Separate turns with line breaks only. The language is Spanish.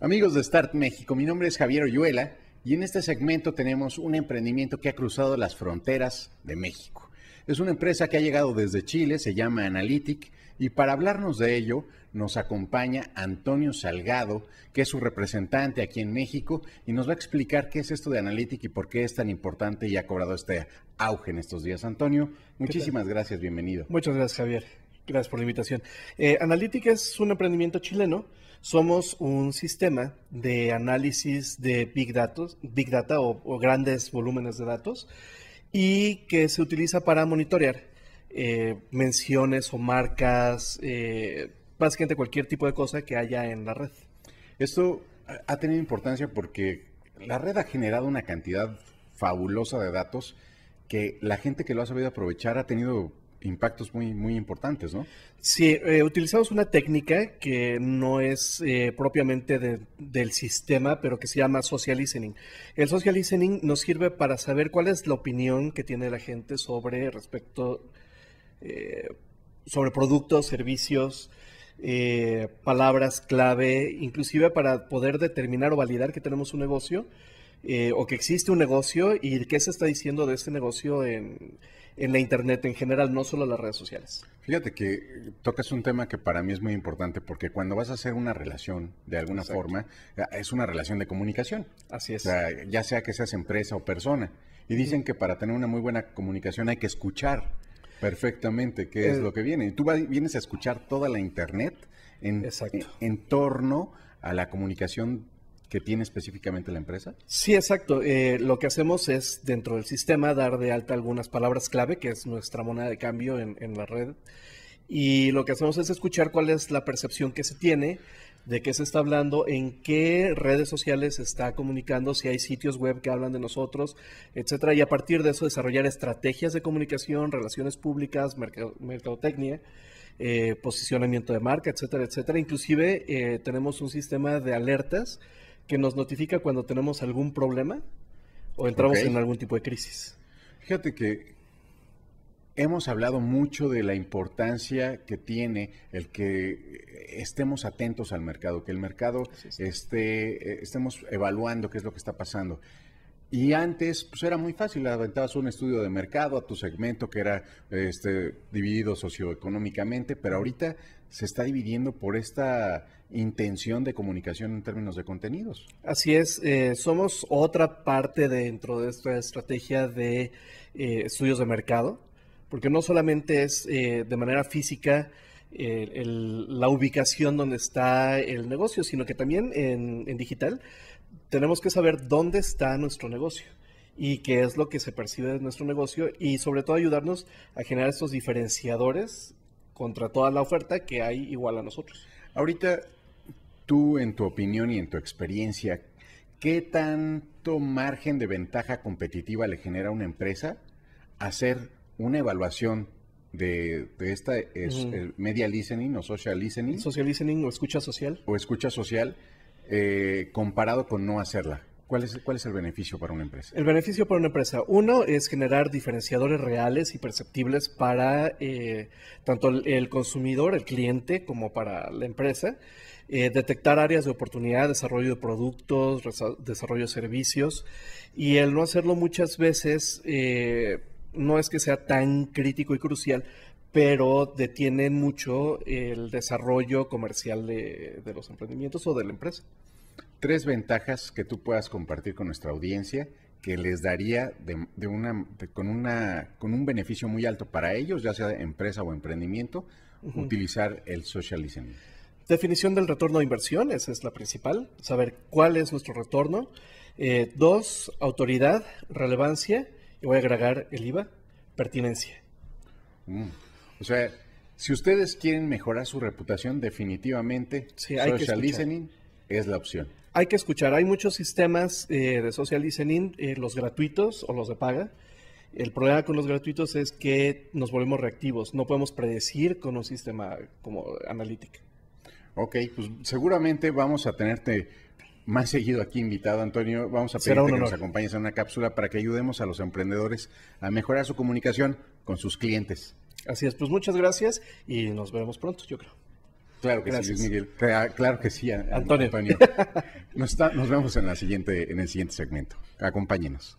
Amigos de Start México, mi nombre es Javier Oyuela y en este segmento tenemos un emprendimiento que ha cruzado las fronteras de México. Es una empresa que ha llegado desde Chile, se llama Analytic y para hablarnos de ello, nos acompaña Antonio Salgado, que es su representante aquí en México, y nos va a explicar qué es esto de Analytics y por qué es tan importante y ha cobrado este auge en estos días. Antonio, muchísimas gracias, bienvenido.
Muchas gracias, Javier. Gracias por la invitación. Eh, es un emprendimiento chileno. Somos un sistema de análisis de big, datos, big data o grandes volúmenes de datos y que se utiliza para monitorear eh, menciones o marcas, eh, básicamente cualquier tipo de cosa que haya en la red.
Esto ha tenido importancia porque la red ha generado una cantidad fabulosa de datos que la gente que lo ha sabido aprovechar ha tenido impactos
muy, muy importantes, ¿no? Sí, eh, utilizamos una técnica que no es propiamente del sistema, pero que se llama social listening. El social listening nos sirve para saber cuál es la opinión que tiene la gente sobre respecto eh, sobre productos, servicios, eh, palabras clave, inclusive para poder determinar o validar que tenemos un negocio eh, o que existe un negocio y qué se está diciendo de este negocio en, la Internet en general, no solo en las redes sociales.
Fíjate que tocas un tema que para mí es muy importante porque cuando vas a hacer una relación de alguna forma, es una relación de comunicación. Así es. ya sea que seas empresa o persona. Y dicen que para tener una muy buena comunicación hay que escuchar perfectamente qué es eh, lo que viene. Tú vienes a escuchar toda la Internet en, en, torno a la comunicación que tiene específicamente la empresa.
Sí, exacto. Eh, lo que hacemos es dentro del sistema dar de alta algunas palabras clave, que es nuestra moneda de cambio en, en la red. Y lo que hacemos es escuchar cuál es la percepción que se tiene de qué se está hablando, en qué redes sociales se está comunicando, si hay sitios web que hablan de nosotros, etcétera, y a partir de eso desarrollar estrategias de comunicación, relaciones públicas, mercadotecnia, eh, posicionamiento de marca, etcétera, etcétera. Inclusive eh, tenemos un sistema de alertas que nos notifica cuando tenemos algún problema o entramos en
algún tipo de crisis. Fíjate que hemos hablado mucho de la importancia que tiene el que estemos atentos al mercado, que el mercado esté, eh, estemos evaluando qué es lo que está pasando. Y antes, pues era muy fácil, aventabas un estudio de mercado a tu segmento que era este, dividido socioeconómicamente, pero ahorita se está dividiendo por esta intención
de comunicación en términos de contenidos. Así es, eh, somos otra parte dentro de esta estrategia de eh, estudios de mercado, porque no solamente es de manera física, la ubicación donde está el negocio, sino que también en, en, digital tenemos que saber dónde está nuestro negocio y qué es lo que se percibe de nuestro negocio y sobre todo ayudarnos a generar estos diferenciadores contra toda la oferta que hay igual a nosotros. Ahorita,
tú en tu opinión y en tu experiencia, ¿qué tanto margen de ventaja competitiva le genera a una empresa hacer una evaluación de, esta es, el media listening o social listening. Social listening o escucha social. O escucha social eh, comparado con no hacerla. ¿Cuál es, ¿Cuál es el beneficio para una empresa? El
beneficio para una empresa, uno, es generar diferenciadores reales y perceptibles para eh, tanto el, consumidor, el cliente, como para la empresa. Eh, detectar áreas de oportunidad, desarrollo de productos, desarrollo de servicios. Y el no hacerlo muchas veces no es que sea tan crítico y crucial, pero detiene mucho el desarrollo comercial de, los emprendimientos
o de la empresa. Tres ventajas que tú puedas compartir con nuestra audiencia que les daría de, una, con, una, con un beneficio muy alto para ellos, ya sea empresa
o emprendimiento, utilizar el social listening. Definición del retorno de inversiones es la principal, saber cuál es nuestro retorno. Eh, dos, autoridad, relevancia voy a agregar el IVA, pertinencia.
Mm. O sea, si ustedes quieren mejorar su reputación, definitivamente social listening es la opción.
Hay que escuchar. Hay muchos sistemas eh, de social listening, eh, los gratuitos o los de paga. El problema con los gratuitos es que nos volvemos reactivos. No podemos predecir con un sistema como analítica. Ok, pues seguramente
vamos a tenerte más seguido aquí invitado, Antonio. Vamos a pedir que nos acompañes en una cápsula para que ayudemos a los emprendedores a mejorar su comunicación con sus clientes. Así es, pues muchas
gracias y nos vemos pronto, yo creo. Claro que sí, Miguel.
Claro, que sí,
Antonio.
Nos, vemos en, la siguiente, en el siguiente segmento. Acompáñenos.